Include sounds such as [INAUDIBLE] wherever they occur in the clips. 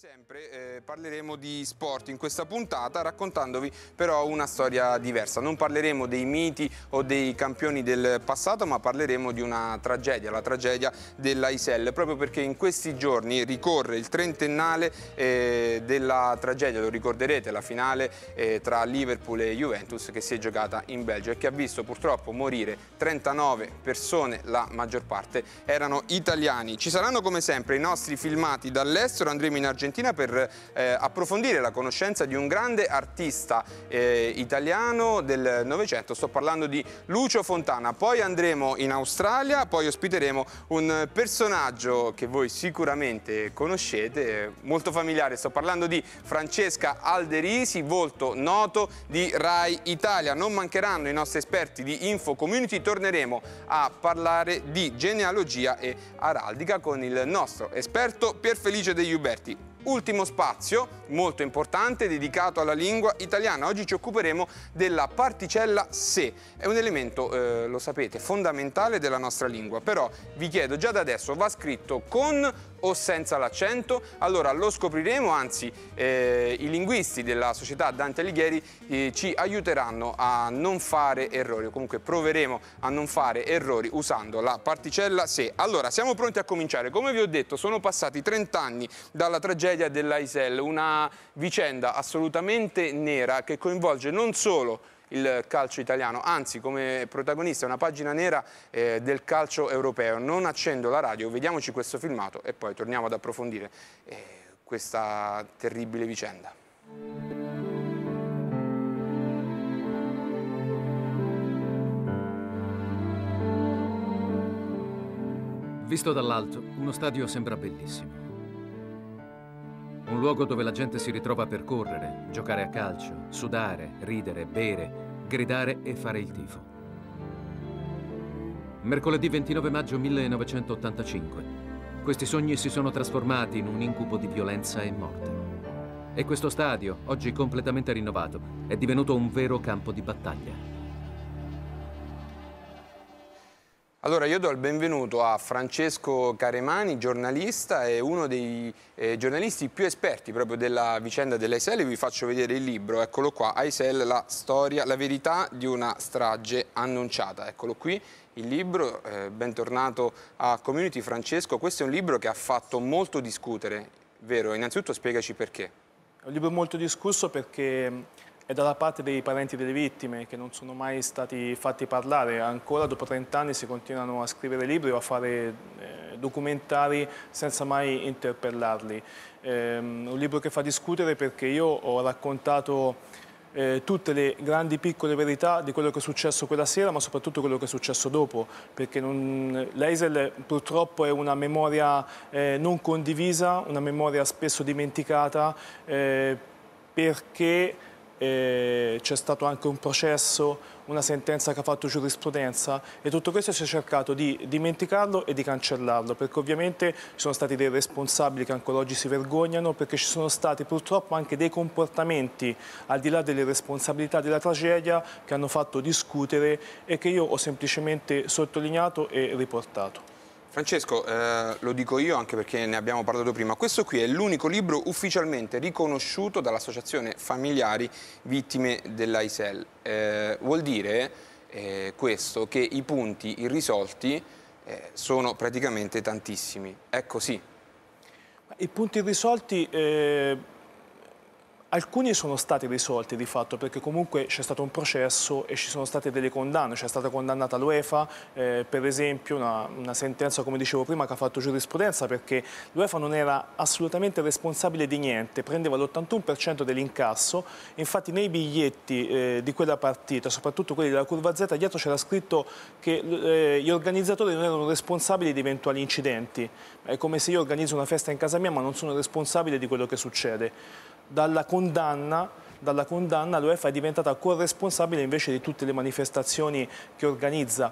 sempre eh, parleremo di sport in questa puntata raccontandovi però una storia diversa. Non parleremo dei miti o dei campioni del passato ma parleremo di una tragedia, la tragedia dell'Aisel proprio perché in questi giorni ricorre il trentennale eh, della tragedia, lo ricorderete, la finale eh, tra Liverpool e Juventus che si è giocata in Belgio e che ha visto purtroppo morire 39 persone, la maggior parte erano italiani. Ci saranno come sempre i nostri filmati dall'estero, andremo in Argentina Argentina per eh, approfondire la conoscenza di un grande artista eh, italiano del Novecento, sto parlando di Lucio Fontana. Poi andremo in Australia, poi ospiteremo un personaggio che voi sicuramente conoscete, molto familiare, sto parlando di Francesca Alderisi, volto noto di Rai Italia. Non mancheranno i nostri esperti di Info Community, torneremo a parlare di genealogia e araldica con il nostro esperto Pierfelice De Giuberti. Ultimo spazio, molto importante, dedicato alla lingua italiana. Oggi ci occuperemo della particella se. È un elemento, eh, lo sapete, fondamentale della nostra lingua. Però vi chiedo già da adesso, va scritto con o senza l'accento? Allora lo scopriremo, anzi eh, i linguisti della società Dante Alighieri eh, ci aiuteranno a non fare errori, o comunque proveremo a non fare errori usando la particella se. Allora siamo pronti a cominciare, come vi ho detto sono passati 30 anni dalla tragedia dell'Aisel, una vicenda assolutamente nera che coinvolge non solo il calcio italiano, anzi come protagonista una pagina nera eh, del calcio europeo. Non accendo la radio, vediamoci questo filmato e poi torniamo ad approfondire eh, questa terribile vicenda. Visto dall'alto, uno stadio sembra bellissimo. Un luogo dove la gente si ritrova per correre, giocare a calcio, sudare, ridere, bere, gridare e fare il tifo. Mercoledì 29 maggio 1985. Questi sogni si sono trasformati in un incubo di violenza e morte. E questo stadio, oggi completamente rinnovato, è divenuto un vero campo di battaglia. Allora io do il benvenuto a Francesco Caremani, giornalista e uno dei eh, giornalisti più esperti proprio della vicenda dell'AISEL. Vi faccio vedere il libro, eccolo qua, AISEL, la storia, la verità di una strage annunciata. Eccolo qui il libro, eh, bentornato a Community Francesco. Questo è un libro che ha fatto molto discutere, vero? Innanzitutto spiegaci perché. È un libro molto discusso perché e dalla parte dei parenti delle vittime che non sono mai stati fatti parlare. Ancora dopo 30 anni si continuano a scrivere libri o a fare eh, documentari senza mai interpellarli. Ehm, un libro che fa discutere perché io ho raccontato eh, tutte le grandi piccole verità di quello che è successo quella sera ma soprattutto quello che è successo dopo perché non, l'Eisel purtroppo è una memoria eh, non condivisa, una memoria spesso dimenticata eh, perché c'è stato anche un processo, una sentenza che ha fatto giurisprudenza e tutto questo si è cercato di dimenticarlo e di cancellarlo perché ovviamente ci sono stati dei responsabili che ancora oggi si vergognano perché ci sono stati purtroppo anche dei comportamenti al di là delle responsabilità della tragedia che hanno fatto discutere e che io ho semplicemente sottolineato e riportato. Francesco, eh, lo dico io anche perché ne abbiamo parlato prima, questo qui è l'unico libro ufficialmente riconosciuto dall'Associazione Familiari Vittime dell'AISEL. Eh, vuol dire eh, questo che i punti irrisolti eh, sono praticamente tantissimi. È così. I punti irrisolti eh, Alcuni sono stati risolti di fatto perché comunque c'è stato un processo e ci sono state delle condanne, c'è stata condannata l'UEFA eh, per esempio una, una, sentenza come dicevo prima che ha fatto giurisprudenza perché l'UEFA non era assolutamente responsabile di niente, prendeva l'81% dell'incasso, infatti nei biglietti eh, di quella partita, soprattutto quelli della curva Z, dietro c'era scritto che eh, gli organizzatori non erano responsabili di eventuali incidenti, è come se io organizzo una festa in casa mia ma non sono responsabile di quello che succede dalla condanna dalla condanna l'UEFA è diventata corresponsabile invece di tutte le manifestazioni che organizza.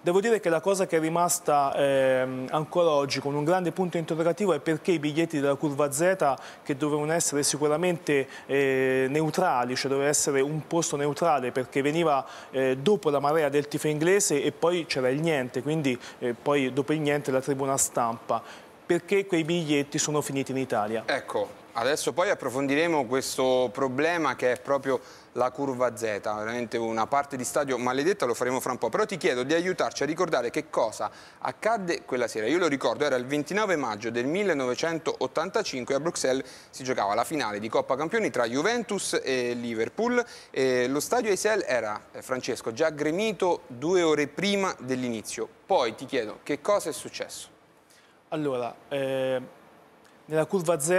Devo dire che la cosa che è rimasta eh, ancora oggi con un grande punto interrogativo è perché i biglietti della curva Z, che dovevano essere sicuramente eh, neutrali, cioè doveva essere un posto neutrale perché veniva eh, dopo la marea del tifo inglese e poi c'era il niente, quindi eh, poi dopo il niente la tribuna stampa, perché quei biglietti sono finiti in Italia. Ecco, Adesso poi approfondiremo questo problema che è proprio la curva Z, veramente una parte di stadio maledetta, lo faremo fra un po', però ti chiedo di aiutarci a ricordare che cosa accadde quella sera. Io lo ricordo, era il 29 maggio del 1985 a Bruxelles si giocava la finale di Coppa Campioni tra Juventus e Liverpool e lo stadio Eisel era, eh, Francesco, già gremito due ore prima dell'inizio. Poi ti chiedo che cosa è successo? Allora, eh nella curva Z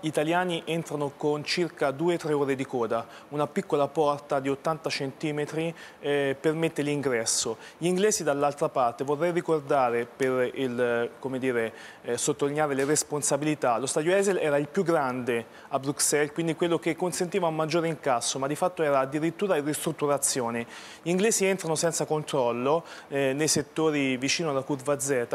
gli italiani entrano con circa 2-3 ore di coda, una piccola porta di 80 cm eh, permette l'ingresso. Gli inglesi dall'altra parte, vorrei ricordare per il, dire, eh, sottolineare le responsabilità, lo stadio Esel era il più grande a Bruxelles, quindi quello che consentiva un maggiore incasso, ma di fatto era addirittura in ristrutturazione. Gli inglesi entrano senza controllo eh, nei settori vicino alla curva Z,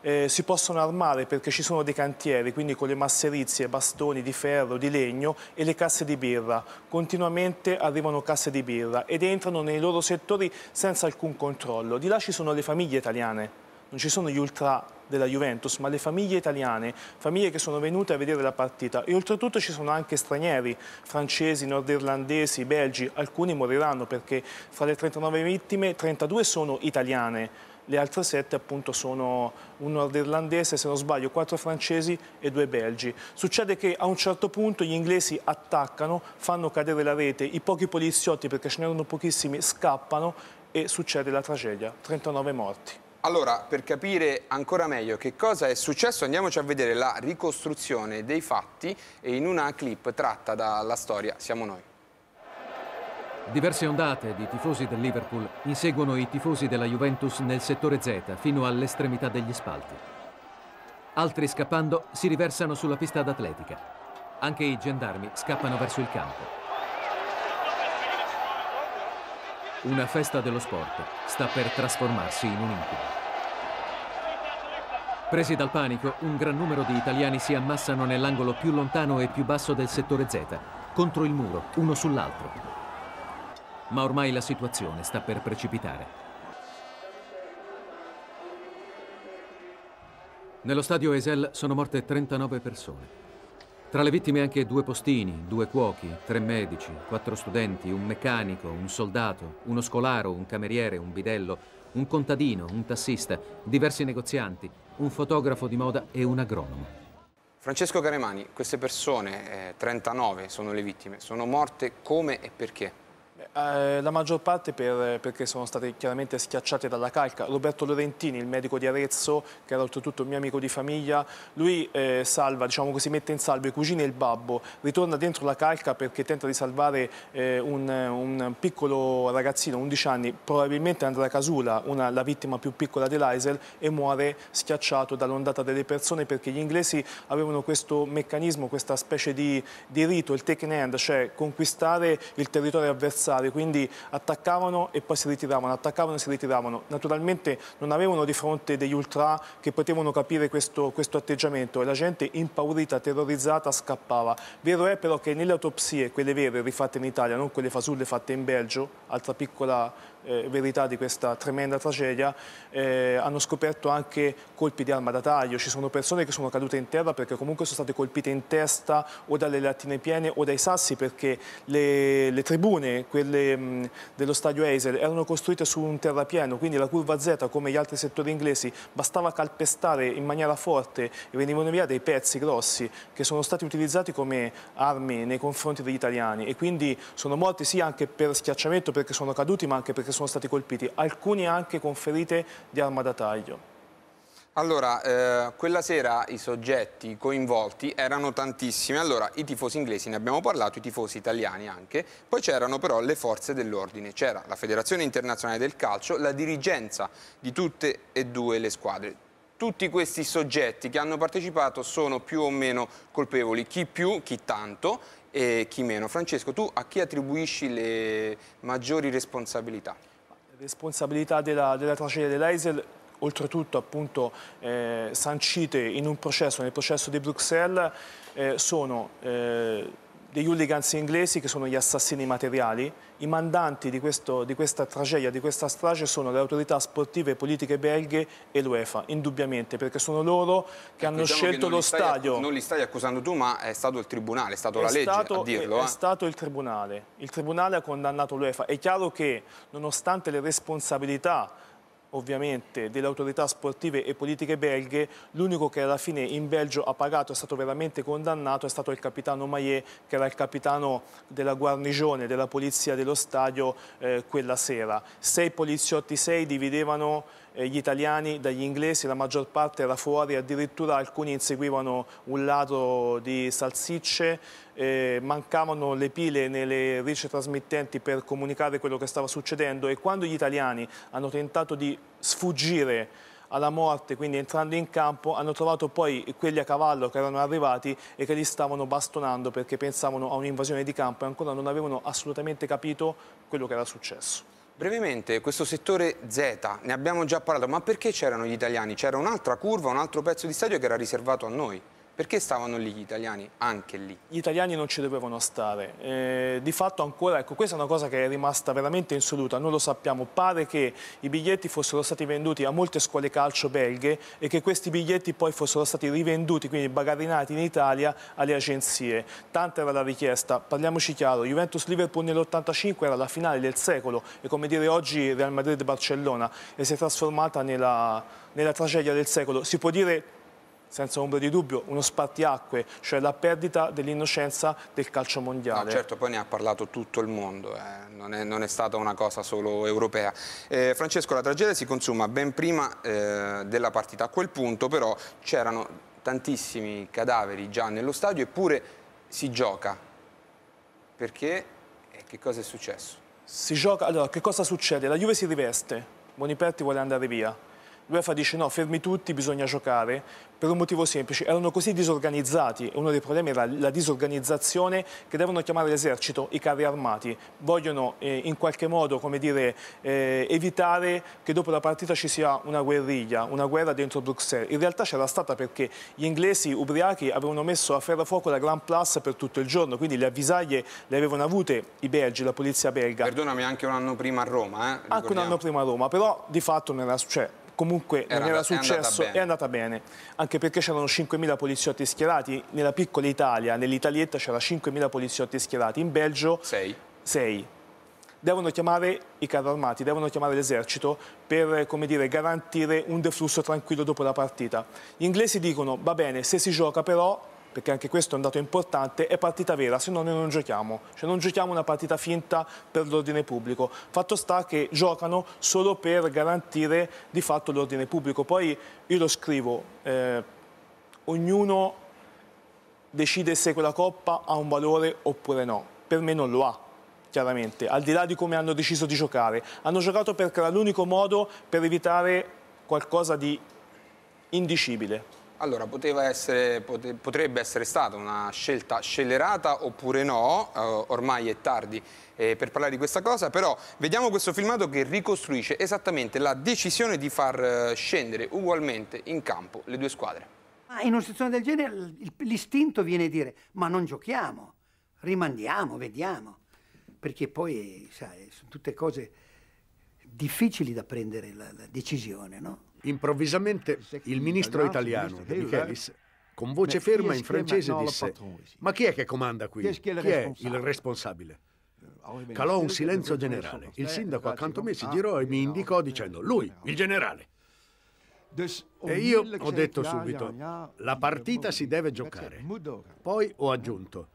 eh, si possono armare perché ci sono dei cantieri, quindi con le masserizie, bastoni di ferro, di legno e le casse di birra. Continuamente arrivano casse di birra ed entrano nei loro settori senza alcun controllo. Di là ci sono le famiglie italiane, non ci sono gli ultra della Juventus, ma le famiglie italiane, famiglie che sono venute a vedere la partita e oltretutto ci sono anche stranieri, francesi, nordirlandesi, belgi, alcuni moriranno perché fra le 39 vittime 32 sono italiane le altre sette appunto sono un nordirlandese, se non sbaglio, quattro francesi e due belgi. Succede che a un certo punto gli inglesi attaccano, fanno cadere la rete, i pochi poliziotti, perché ce n'erano pochissimi, scappano e succede la tragedia, 39 morti. Allora, per capire ancora meglio che cosa è successo, andiamoci a vedere la ricostruzione dei fatti in una clip tratta dalla storia Siamo noi. Diverse ondate di tifosi del Liverpool inseguono i tifosi della Juventus nel settore Z fino all'estremità degli spalti. Altri scappando si riversano sulla pista d'atletica. Anche i gendarmi scappano verso il campo. Una festa dello sport sta per trasformarsi in un incubo. Presi dal panico, un gran numero di italiani si ammassano nell'angolo più lontano e più basso del settore Z, contro il muro, uno sull'altro ma ormai la situazione sta per precipitare. Nello stadio Esel sono morte 39 persone. Tra le vittime anche due postini, due cuochi, tre medici, quattro studenti, un meccanico, un soldato, uno scolaro, un cameriere, un bidello, un contadino, un tassista, diversi negozianti, un fotografo di moda e un agronomo. Francesco Caremani, queste persone, eh, 39 sono le vittime, sono morte come e perché? Eh, la maggior parte per, perché sono state chiaramente schiacciate dalla calca. Roberto Lorentini, il medico di Arezzo, che era oltretutto un mio amico di famiglia, lui eh, salva, diciamo così, mette in salvo i cugini e il babbo, ritorna dentro la calca perché tenta di salvare eh, un, un, piccolo ragazzino, 11 anni, probabilmente Andrea Casula, una, la vittima più piccola dell'Aisel, e muore schiacciato dall'ondata delle persone perché gli inglesi avevano questo meccanismo, questa specie di, di rito, il take in hand, cioè conquistare il territorio avversario avversari, quindi attaccavano e poi si ritiravano, attaccavano e si ritiravano. Naturalmente non avevano di fronte degli ultra che potevano capire questo, questo atteggiamento e la gente impaurita, terrorizzata scappava. Vero è però che nelle autopsie, quelle vere rifatte in Italia, non quelle fasulle fatte in Belgio, altra piccola eh, verità di questa tremenda tragedia, eh, hanno scoperto anche colpi di arma da taglio. Ci sono persone che sono cadute in terra perché comunque sono state colpite in testa o dalle lattine piene o dai sassi perché le, le tribune, quelle mh, mm, dello stadio Eisel, erano costruite su un terrapieno, quindi la curva Z, come gli altri settori inglesi, bastava calpestare in maniera forte e venivano via dei pezzi grossi che sono stati utilizzati come armi nei confronti degli italiani e quindi sono morti sì anche per schiacciamento perché sono caduti ma anche perché che sono stati colpiti, alcuni anche con ferite di arma da taglio. Allora, eh, quella sera i soggetti coinvolti erano tantissimi. Allora, i tifosi inglesi ne abbiamo parlato, i tifosi italiani anche. Poi c'erano però le forze dell'ordine. C'era la Federazione Internazionale del Calcio, la dirigenza di tutte e due le squadre. Tutti questi soggetti che hanno partecipato sono più o meno colpevoli, chi più, chi tanto, e chi meno. Francesco, tu a chi attribuisci le maggiori responsabilità? Responsabilità della, della tragedia dell'Eisel oltretutto appunto eh, sancite in un processo, nel processo di Bruxelles, eh, sono eh, degli hooligans inglesi che sono gli assassini materiali, i mandanti di, questo, di, questa tragedia, di questa strage sono le autorità sportive e politiche belghe e l'UEFA, indubbiamente, perché sono loro che ecco, hanno diciamo scelto che lo stadio. Non li stai accusando tu, ma è stato il tribunale, è stata la legge stato, a dirlo. È, eh. è stato il tribunale, il tribunale ha condannato l'UEFA. È chiaro che, nonostante le responsabilità ovviamente delle autorità sportive e politiche belghe, l'unico che alla fine in Belgio ha pagato, è stato veramente condannato, è stato il capitano Maillet, che era il capitano della guarnigione, della polizia dello stadio eh, quella sera. Sei poliziotti, sei dividevano gli italiani dagli inglesi, la maggior parte era fuori, addirittura alcuni inseguivano un lato di salsicce, eh, mancavano le pile nelle ricce trasmittenti per comunicare quello che stava succedendo e quando gli italiani hanno tentato di sfuggire alla morte, quindi entrando in campo, hanno trovato poi quelli a cavallo che erano arrivati e che li stavano bastonando perché pensavano a un'invasione di campo e ancora non avevano assolutamente capito quello che era successo. Brevemente, questo settore Z, ne abbiamo già parlato, ma perché c'erano gli italiani? C'era un'altra curva, un altro pezzo di stadio che era riservato a noi? Perché stavano lì gli italiani, anche lì? Gli italiani non ci dovevano stare. Eh, di fatto ancora, ecco, questa è una cosa che è rimasta veramente insoluta, noi lo sappiamo. Pare che i biglietti fossero stati venduti a molte scuole calcio belghe e che questi biglietti poi fossero stati rivenduti, quindi bagarinati in Italia, alle agenzie. Tanta era la richiesta. Parliamoci chiaro, Juventus-Liverpool nell'85 era la finale del secolo e come dire oggi Real Madrid-Barcellona e si è trasformata nella, nella tragedia del secolo. Si può dire senza ombra di dubbio, uno spartiacque, cioè la perdita dell'innocenza del calcio mondiale. No, certo, poi ne ha parlato tutto il mondo, eh. non, è, non, è, stata una cosa solo europea. Eh, Francesco, la tragedia si consuma ben prima eh, della partita. A quel punto però c'erano tantissimi cadaveri già nello stadio, eppure si gioca. Perché? E che cosa è successo? Si gioca, allora, che cosa succede? La Juve si riveste, Boniperti vuole andare via L'UEFA dice no, fermi tutti, bisogna giocare, per un motivo semplice, erano così disorganizzati, uno dei problemi era la disorganizzazione, che devono chiamare l'esercito, i carri armati, vogliono eh, in qualche modo come dire, eh, evitare che dopo la partita ci sia una guerriglia, una guerra dentro Bruxelles. In realtà c'era stata perché gli inglesi ubriachi avevano messo a ferro fuoco la Grand Place per tutto il giorno, quindi le avvisaglie le avevano avute i belgi, la polizia belga. Perdonami, anche un anno prima a Roma. Eh? Anche un anno prima a Roma, però di fatto non era, cioè, comunque era non era successo, è andata, è andata bene. Anche perché c'erano 5.000 poliziotti schierati, nella piccola Italia, nell'Italietta c'era 5.000 poliziotti schierati, in Belgio 6. Devono chiamare i carri armati, devono chiamare l'esercito per dire, garantire un deflusso tranquillo dopo la partita. Gli inglesi dicono, va bene, se si gioca però perché anche questo è un dato importante, è partita vera, se no noi non giochiamo, cioè non giochiamo una partita finta per l'ordine pubblico. Fatto sta che giocano solo per garantire di fatto l'ordine pubblico. Poi io lo scrivo, eh, ognuno decide se quella coppa ha un valore oppure no, per me non lo ha chiaramente, al di là di come hanno deciso di giocare. Hanno giocato perché era l'unico modo per evitare qualcosa di indicibile. Allora, essere, pote, potrebbe essere stata una scelta scellerata oppure no, eh, ormai è tardi eh, per parlare di questa cosa, però vediamo questo filmato che ricostruisce esattamente la decisione di far eh, scendere ugualmente in campo le due squadre. In una situazione del genere l'istinto viene a dire ma non giochiamo, rimandiamo, vediamo, perché poi sai, sono tutte cose difficili da prendere la, la decisione, no? Improvvisamente il ministro italiano De Michelis, eh? con voce ferma in francese, disse «Ma chi è che comanda qui? Chi è il responsabile?» eh, ah, Calò un silenzio generale. Il sindaco accanto a me si girò e mi indicò dicendo «Lui, il generale!» E io ho detto subito, la partita si deve giocare. Poi ho aggiunto,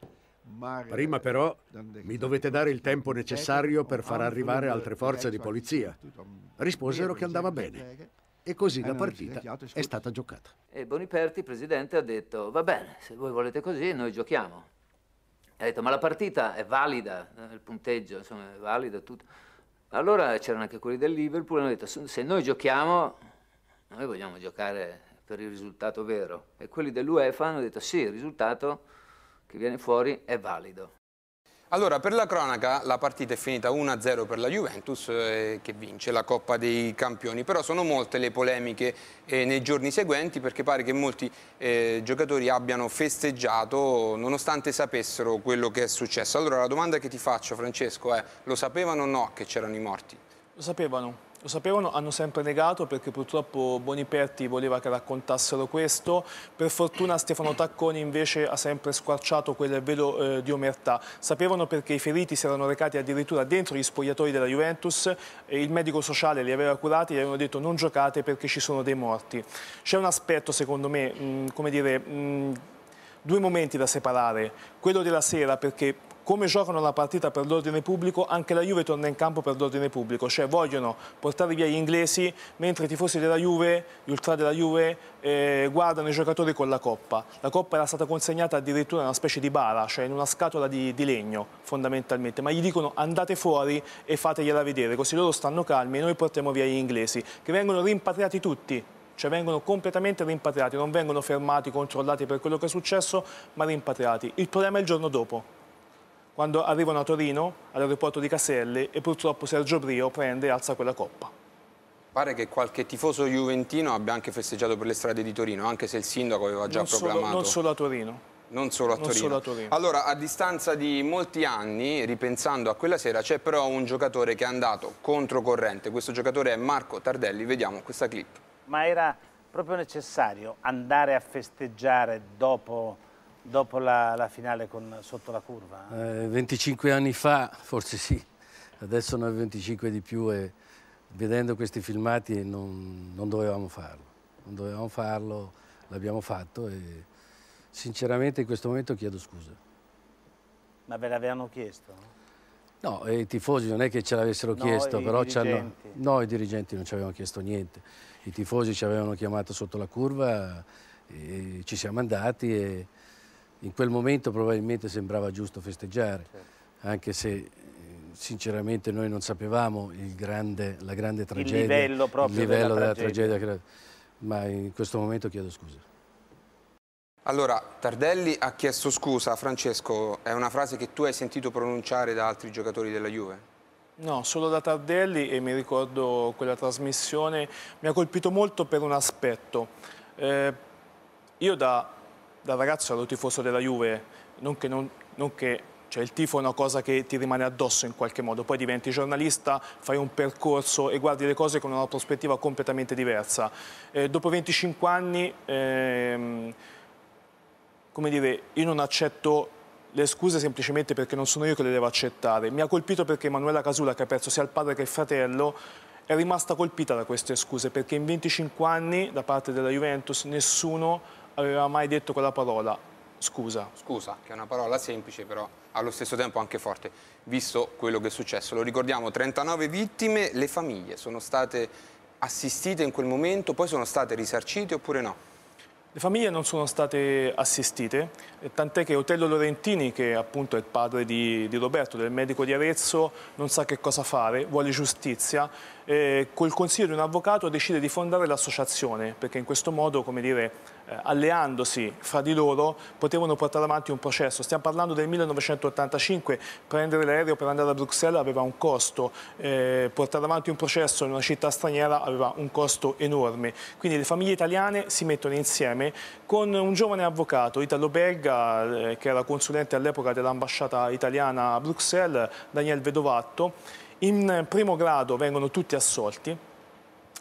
prima però mi dovete dare il tempo necessario per far arrivare altre forze di polizia. Risposero che andava bene. E così eh, la partita è stata giocata. E Boniperti, presidente, ha detto, va bene, se voi volete così, noi giochiamo. ha detto, ma la partita è valida, eh, il punteggio, insomma, è valida tutto. Allora c'erano anche quelli del Liverpool, hanno detto, se noi giochiamo, noi vogliamo giocare per il risultato vero. E quelli dell'UEFA hanno detto, sì, il risultato che viene fuori è valido. Allora, per la cronaca la partita è finita 1-0 per la Juventus eh, che vince la Coppa dei Campioni, però sono molte le polemiche eh, nei giorni seguenti perché pare che molti eh, giocatori abbiano festeggiato nonostante sapessero quello che è successo. Allora la domanda che ti faccio Francesco è, lo sapevano o no che c'erano i morti? Lo sapevano, lo sapevano, hanno sempre negato perché purtroppo Boniperti voleva che raccontassero questo. Per fortuna Stefano Tacconi invece ha sempre squarciato quel velo eh, di omertà. Sapevano perché i feriti si erano recati addirittura dentro gli spogliatoi della Juventus e il medico sociale li aveva curati e gli avevano detto non giocate perché ci sono dei morti. C'è un aspetto secondo me, mh, mm, come dire... Mh, mm, due momenti da separare, quello della sera perché come giocano la partita per l'ordine pubblico, anche la Juve torna in campo per l'ordine pubblico, cioè vogliono portare via gli inglesi mentre i tifosi della Juve, gli ultra della Juve, eh, guardano i giocatori con la coppa. La coppa era stata consegnata addirittura in una specie di bara, cioè in una scatola di, di legno fondamentalmente, ma gli dicono andate fuori e fategliela vedere, così loro stanno calmi e noi portiamo via gli inglesi, che vengono rimpatriati tutti, cioè vengono completamente rimpatriati, non vengono fermati, controllati per quello che è successo, ma rimpatriati. Il problema è il giorno dopo quando arrivano a Torino, all'aeroporto di Caselle, e purtroppo Sergio Brio prende e alza quella coppa. Pare che qualche tifoso juventino abbia anche festeggiato per le strade di Torino, anche se il sindaco aveva già non proclamato... non solo a Torino. Non, solo a, non solo a Torino. Allora, a distanza di molti anni, ripensando a quella sera, c'è però un giocatore che è andato controcorrente. Questo giocatore è Marco Tardelli, vediamo questa clip. Ma era proprio necessario andare a festeggiare dopo dopo la, la finale con, sotto la curva? Eh, 25 anni fa, forse sì, adesso ne ho 25 di più e vedendo questi filmati non, non dovevamo farlo, non dovevamo farlo, l'abbiamo fatto e sinceramente in questo momento chiedo scusa. Ma ve l'avevano chiesto? No, i tifosi non è che ce l'avessero no, chiesto, però ci hanno... No, i dirigenti non ci avevano chiesto niente. I tifosi ci avevano chiamato sotto la curva, e ci siamo andati e in quel momento probabilmente sembrava giusto festeggiare, certo. anche se eh, sinceramente noi non sapevamo grande, la grande tragedia, il livello, il livello della, della tragedia. tragedia, ma in questo momento chiedo scusa. Allora, Tardelli ha chiesto scusa, Francesco, è una frase che tu hai sentito pronunciare da altri giocatori della Juve? No, solo da Tardelli e mi ricordo quella trasmissione, mi ha colpito molto per un aspetto. Eh, io da da ragazzo ero tifoso della Juve, non che, non, non che cioè il tifo è una cosa che ti rimane addosso in qualche modo, poi diventi giornalista, fai un percorso e guardi le cose con una prospettiva completamente diversa. Eh, dopo 25 anni, ehm, come dire, io non accetto le scuse semplicemente perché non sono io che le devo accettare. Mi ha colpito perché Emanuela Casula, che ha perso sia il padre che il fratello, è rimasta colpita da queste scuse perché in 25 anni da parte della Juventus nessuno aveva mai detto quella parola, scusa. Scusa, che è una parola semplice però allo stesso tempo anche forte, visto quello che è successo. Lo ricordiamo, 39 vittime, le famiglie sono state assistite in quel momento, poi sono state risarcite oppure no? Le famiglie non sono state assistite, Tant'è che Otello Lorentini, che appunto è il padre di, di, Roberto, del medico di Arezzo, non sa che cosa fare, vuole giustizia, eh, col consiglio di un avvocato decide di fondare l'associazione, perché in questo modo, come dire, eh, alleandosi fra di loro, potevano portare avanti un processo. Stiamo parlando del 1985, prendere l'aereo per andare a Bruxelles aveva un costo, eh, portare avanti un processo in una città straniera aveva un costo enorme. Quindi le famiglie italiane si mettono insieme con un giovane avvocato, Italo Berg, collega eh, che era consulente all'epoca dell'ambasciata italiana a Bruxelles, Daniel Vedovatto. In primo grado vengono tutti assolti,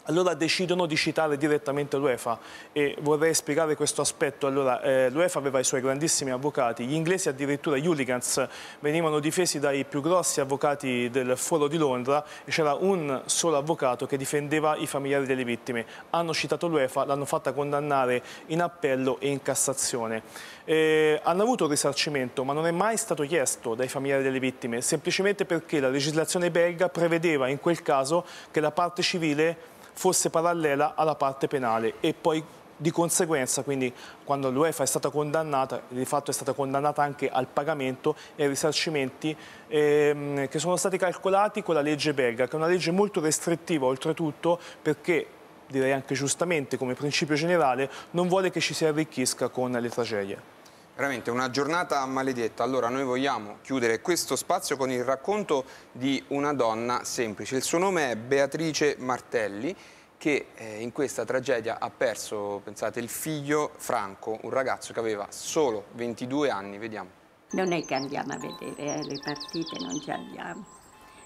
allora decidono di citare direttamente l'UEFA e vorrei spiegare questo aspetto. Allora, eh, L'UEFA aveva i suoi grandissimi avvocati, gli inglesi addirittura, gli hooligans, venivano difesi dai più grossi avvocati del foro di Londra e c'era un solo avvocato che difendeva i familiari delle vittime. Hanno citato l'UEFA, l'hanno fatta condannare in appello e in Cassazione. Eh, hanno avuto un risarcimento, ma non è mai stato chiesto dai familiari delle vittime, semplicemente perché la legislazione belga prevedeva in quel caso che la parte civile fosse parallela alla parte penale e poi di conseguenza quindi quando l'UEFA è stata condannata di fatto è stata condannata anche al pagamento e ai risarcimenti ehm, che sono stati calcolati con la legge belga che è una legge molto restrittiva oltretutto perché direi anche giustamente come principio generale non vuole che ci si arricchisca con le tragedie. Veramente una giornata maledetta. Allora noi vogliamo chiudere questo spazio con il racconto di una donna semplice. Il suo nome è Beatrice Martelli che eh, in questa tragedia ha perso, pensate, il figlio Franco, un ragazzo che aveva solo 22 anni, vediamo. Non è che andiamo a vedere eh, le partite, non ci andiamo.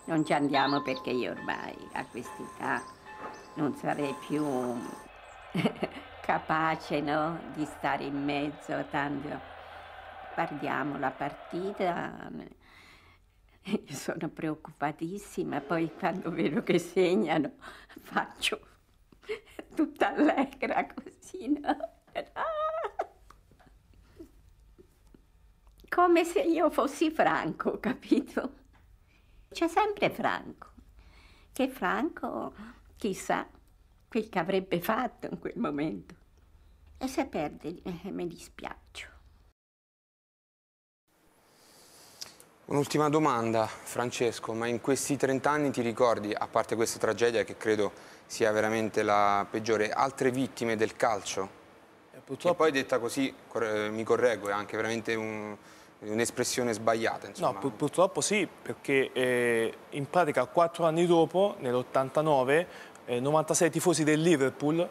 Non ci andiamo perché io ormai a quest'età non sarei più [LAUGHS] capace no, di stare in mezzo a tanto perdiamo la partita [LAUGHS] sono preoccupatissima, poi quando vedo che segnano [LAUGHS] faccio [LAUGHS] tutta allegra così, no? Ah! Come se io fossi Franco, capito? C'è sempre Franco, che Franco, chissà, quel che avrebbe fatto in quel momento. E se perde, eh, me dispiaccio. Un'ultima domanda, Francesco, ma in questi 30 anni ti ricordi, a parte questa tragedia che credo sia veramente la peggiore, altre vittime del calcio? E eh, purtroppo... poi detta così, eh, mi correggo, è anche veramente un'espressione un sbagliata. Insomma. No, pur purtroppo sì, perché eh, in pratica quattro anni dopo, nell'89, eh, 96 tifosi del Liverpool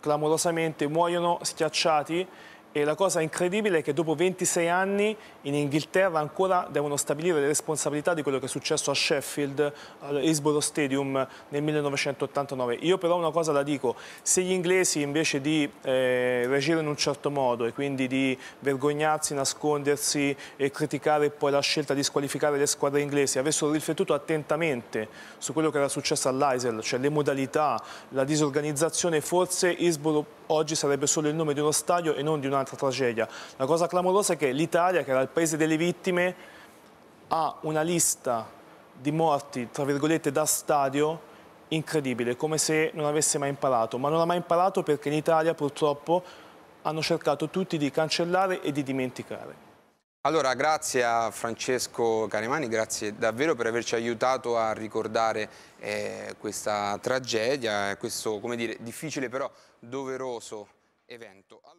clamorosamente muoiono schiacciati e la cosa incredibile è che dopo 26 anni in Inghilterra ancora devono stabilire le responsabilità di quello che è successo a Sheffield, all'Hillsborough Stadium nel 1989. Io però una cosa la dico, se gli inglesi invece di eh, reagire in un certo modo e quindi di vergognarsi, nascondersi e criticare poi la scelta di squalificare le squadre inglesi, avessero riflettuto attentamente su quello che era successo all'Aisel, cioè le modalità, la disorganizzazione, forse Isboro oggi sarebbe solo il nome di uno stadio e non di una un'altra tragedia. La cosa clamorosa è che l'Italia, che era il paese delle vittime, ha una lista di morti, tra virgolette, da stadio incredibile, come se non avesse mai imparato. Ma non ha mai imparato perché in Italia, purtroppo, hanno cercato tutti di cancellare e di dimenticare. Allora, grazie a Francesco Canemani, grazie davvero per averci aiutato a ricordare eh, questa tragedia, eh, questo, come dire, difficile però doveroso evento. Allora...